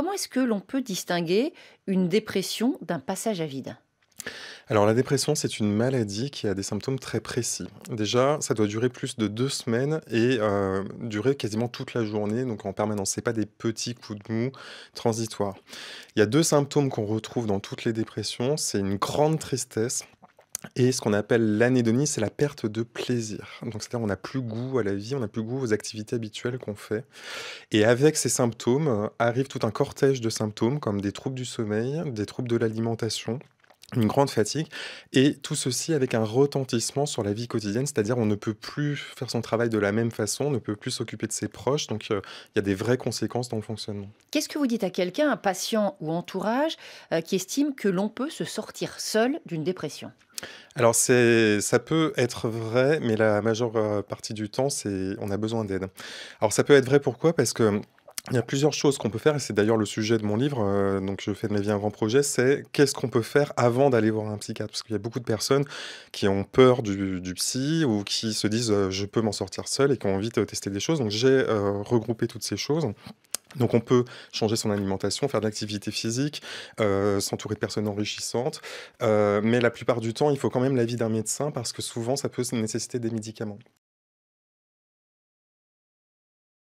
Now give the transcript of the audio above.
Comment est-ce que l'on peut distinguer une dépression d'un passage à vide alors la dépression, c'est une maladie qui a des symptômes très précis. Déjà, ça doit durer plus de deux semaines et euh, durer quasiment toute la journée, donc en permanence. C'est pas des petits coups de mou transitoires. Il y a deux symptômes qu'on retrouve dans toutes les dépressions. C'est une grande tristesse et ce qu'on appelle l'anédonie, c'est la perte de plaisir. Donc, c'est-à-dire, on n'a plus goût à la vie, on n'a plus goût aux activités habituelles qu'on fait. Et avec ces symptômes, arrive tout un cortège de symptômes, comme des troubles du sommeil, des troubles de l'alimentation, une grande fatigue, et tout ceci avec un retentissement sur la vie quotidienne, c'est-à-dire on ne peut plus faire son travail de la même façon, on ne peut plus s'occuper de ses proches, donc euh, il y a des vraies conséquences dans le fonctionnement. Qu'est-ce que vous dites à quelqu'un, un patient ou entourage, euh, qui estime que l'on peut se sortir seul d'une dépression alors, ça peut être vrai, mais la majeure euh, partie du temps, c'est on a besoin d'aide. Alors, ça peut être vrai pourquoi Parce que hum, il y a plusieurs choses qu'on peut faire, et c'est d'ailleurs le sujet de mon livre, euh, donc je fais de ma vie un grand projet, c'est qu'est-ce qu'on peut faire avant d'aller voir un psychiatre Parce qu'il y a beaucoup de personnes qui ont peur du, psy ou qui se disent euh, je peux m'en sortir seul et qui ont envie de tester des choses. Donc j'ai regroupé toutes ces choses. Donc on peut changer son alimentation, faire de l'activité physique, euh, s'entourer de personnes enrichissantes, euh, mais la plupart du temps, il faut quand même l'avis d'un médecin parce que souvent, ça peut nécessiter des médicaments.